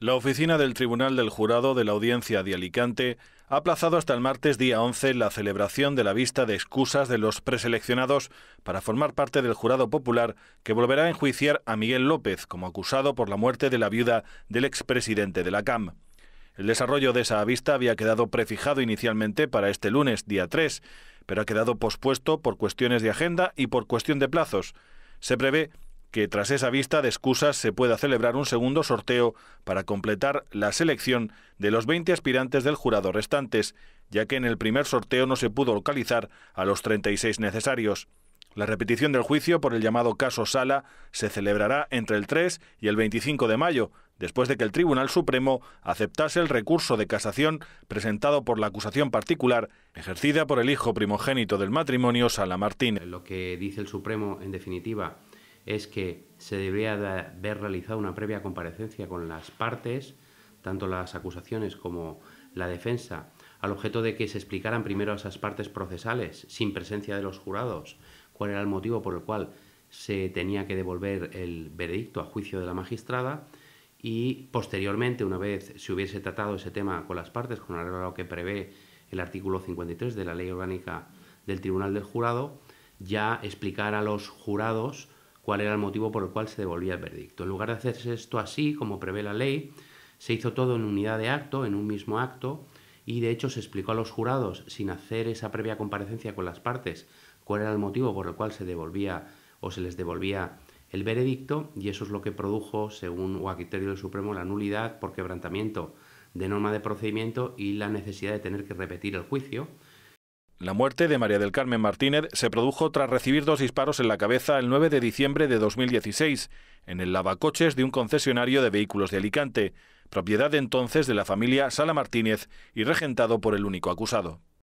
La oficina del Tribunal del Jurado de la Audiencia de Alicante ha aplazado hasta el martes día 11 la celebración de la vista de excusas de los preseleccionados para formar parte del jurado popular que volverá a enjuiciar a Miguel López como acusado por la muerte de la viuda del expresidente de la CAM. El desarrollo de esa vista había quedado prefijado inicialmente para este lunes, día 3, pero ha quedado pospuesto por cuestiones de agenda y por cuestión de plazos. Se prevé que tras esa vista de excusas se pueda celebrar un segundo sorteo para completar la selección de los 20 aspirantes del jurado restantes, ya que en el primer sorteo no se pudo localizar a los 36 necesarios. La repetición del juicio por el llamado caso Sala se celebrará entre el 3 y el 25 de mayo, después de que el Tribunal Supremo aceptase el recurso de casación presentado por la acusación particular ejercida por el hijo primogénito del matrimonio Sala Martín. Lo que dice el Supremo, en definitiva, es que se debería haber realizado una previa comparecencia con las partes, tanto las acusaciones como la defensa, al objeto de que se explicaran primero a esas partes procesales, sin presencia de los jurados, cuál era el motivo por el cual se tenía que devolver el veredicto a juicio de la magistrada y posteriormente, una vez se hubiese tratado ese tema con las partes, con lo que prevé el artículo 53 de la Ley Orgánica del Tribunal del Jurado, ya explicar a los jurados cuál era el motivo por el cual se devolvía el veredicto. En lugar de hacerse esto así, como prevé la ley, se hizo todo en unidad de acto, en un mismo acto, y de hecho se explicó a los jurados, sin hacer esa previa comparecencia con las partes, cuál era el motivo por el cual se devolvía o se les devolvía el veredicto, y eso es lo que produjo, según o a criterio del Supremo, la nulidad por quebrantamiento de norma de procedimiento y la necesidad de tener que repetir el juicio la muerte de María del Carmen Martínez se produjo tras recibir dos disparos en la cabeza el 9 de diciembre de 2016, en el lavacoches de un concesionario de vehículos de Alicante, propiedad entonces de la familia Sala Martínez y regentado por el único acusado.